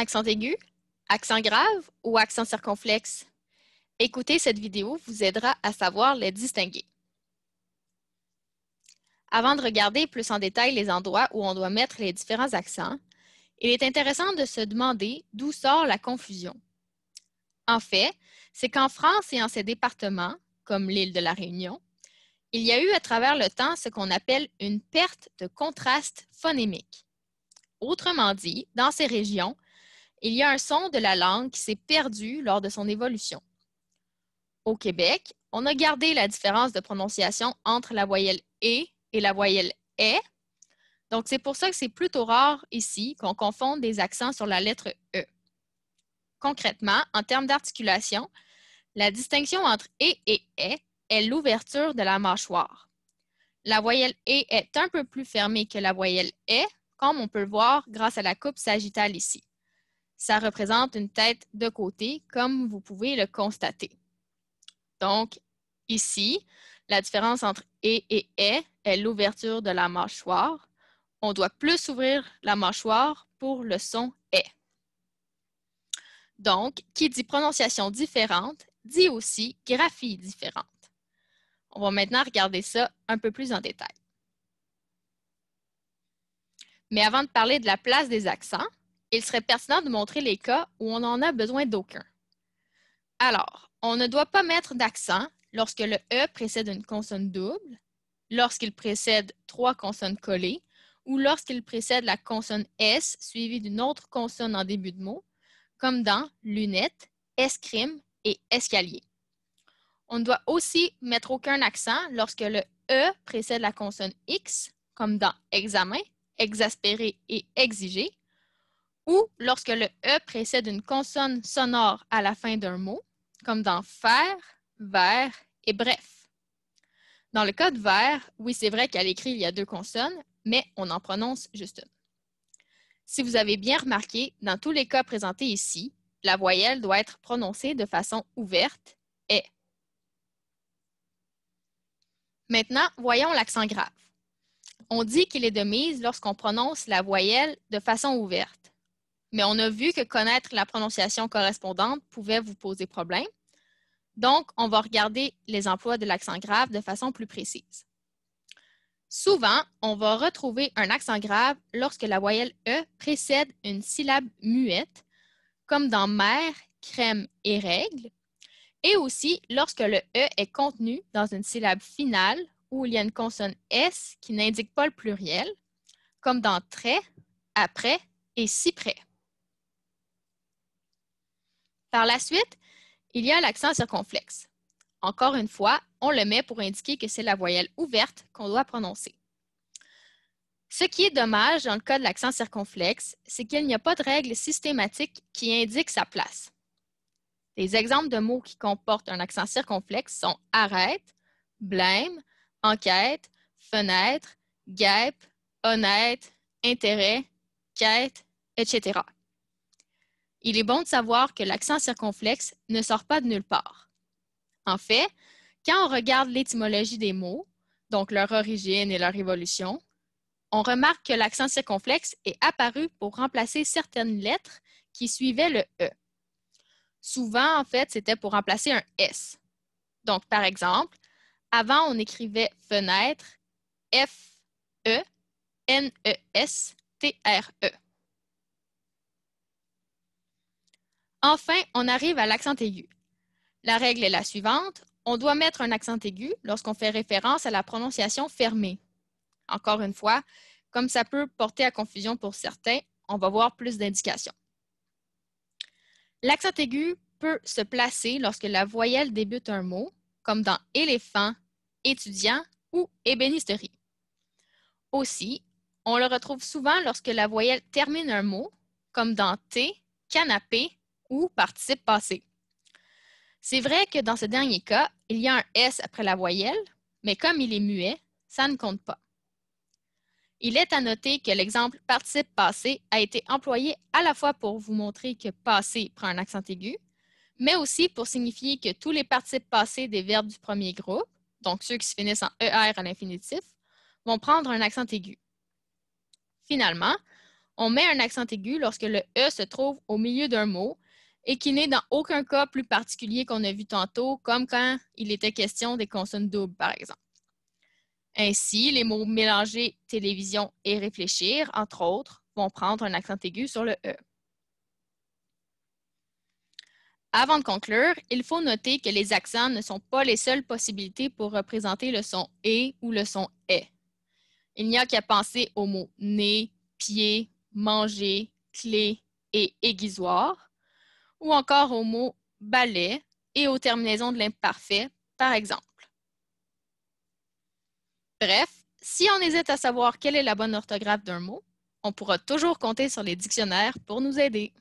accent aigu, accent grave ou accent circonflexe? écoutez cette vidéo vous aidera à savoir les distinguer. Avant de regarder plus en détail les endroits où on doit mettre les différents accents, il est intéressant de se demander d'où sort la confusion. En fait, c'est qu'en France et en ses départements, comme l'île de la Réunion, il y a eu à travers le temps ce qu'on appelle une perte de contraste phonémique. Autrement dit, dans ces régions, il y a un son de la langue qui s'est perdu lors de son évolution. Au Québec, on a gardé la différence de prononciation entre la voyelle E et la voyelle E. Donc, c'est pour ça que c'est plutôt rare ici qu'on confonde des accents sur la lettre E. Concrètement, en termes d'articulation, la distinction entre E et E est l'ouverture de la mâchoire. La voyelle E est un peu plus fermée que la voyelle E, comme on peut le voir grâce à la coupe sagittale ici ça représente une tête de côté, comme vous pouvez le constater. Donc, ici, la différence entre et et est est l'ouverture de la mâchoire. On doit plus ouvrir la mâchoire pour le son est. Donc, qui dit prononciation différente dit aussi graphie différente. On va maintenant regarder ça un peu plus en détail. Mais avant de parler de la place des accents, il serait pertinent de montrer les cas où on n'en a besoin d'aucun. Alors, on ne doit pas mettre d'accent lorsque le E précède une consonne double, lorsqu'il précède trois consonnes collées ou lorsqu'il précède la consonne S suivie d'une autre consonne en début de mot, comme dans lunette, escrime et escalier. On ne doit aussi mettre aucun accent lorsque le E précède la consonne X, comme dans examen, exaspéré et exiger » ou lorsque le E précède une consonne sonore à la fin d'un mot, comme dans faire, vert et bref. Dans le cas de vert, oui, c'est vrai qu'à l'écrit, il y a deux consonnes, mais on en prononce juste une. Si vous avez bien remarqué, dans tous les cas présentés ici, la voyelle doit être prononcée de façon ouverte, est. Maintenant, voyons l'accent grave. On dit qu'il est de mise lorsqu'on prononce la voyelle de façon ouverte. Mais on a vu que connaître la prononciation correspondante pouvait vous poser problème. Donc, on va regarder les emplois de l'accent grave de façon plus précise. Souvent, on va retrouver un accent grave lorsque la voyelle E précède une syllabe muette, comme dans mère »,« crème et règle, et aussi lorsque le E est contenu dans une syllabe finale où il y a une consonne S qui n'indique pas le pluriel, comme dans très après et si près. Par la suite, il y a l'accent circonflexe. Encore une fois, on le met pour indiquer que c'est la voyelle ouverte qu'on doit prononcer. Ce qui est dommage dans le cas de l'accent circonflexe, c'est qu'il n'y a pas de règle systématique qui indique sa place. Les exemples de mots qui comportent un accent circonflexe sont arrête, blême, enquête, fenêtre, guêpe, honnête, intérêt, quête, etc il est bon de savoir que l'accent circonflexe ne sort pas de nulle part. En fait, quand on regarde l'étymologie des mots, donc leur origine et leur évolution, on remarque que l'accent circonflexe est apparu pour remplacer certaines lettres qui suivaient le E. Souvent, en fait, c'était pour remplacer un S. Donc, par exemple, avant, on écrivait fenêtre, F-E, N-E-S, T-R-E. Enfin, on arrive à l'accent aigu. La règle est la suivante. On doit mettre un accent aigu lorsqu'on fait référence à la prononciation fermée. Encore une fois, comme ça peut porter à confusion pour certains, on va voir plus d'indications. L'accent aigu peut se placer lorsque la voyelle débute un mot, comme dans éléphant, étudiant ou ébénisterie. Aussi, on le retrouve souvent lorsque la voyelle termine un mot, comme dans thé, canapé ou participe passé. C'est vrai que dans ce dernier cas, il y a un S après la voyelle, mais comme il est muet, ça ne compte pas. Il est à noter que l'exemple participe passé a été employé à la fois pour vous montrer que passé prend un accent aigu, mais aussi pour signifier que tous les participes passés des verbes du premier groupe, donc ceux qui se finissent en ER à l'infinitif, vont prendre un accent aigu. Finalement, on met un accent aigu lorsque le E se trouve au milieu d'un mot et qui n'est dans aucun cas plus particulier qu'on a vu tantôt, comme quand il était question des consonnes doubles, par exemple. Ainsi, les mots mélanger, télévision et réfléchir, entre autres, vont prendre un accent aigu sur le E. Avant de conclure, il faut noter que les accents ne sont pas les seules possibilités pour représenter le son e ou le son E. Il n'y a qu'à penser aux mots nez, pied, manger, clé et aiguisoire ou encore au mot balai et aux terminaisons de l'imparfait, par exemple. Bref, si on hésite à savoir quelle est la bonne orthographe d'un mot, on pourra toujours compter sur les dictionnaires pour nous aider.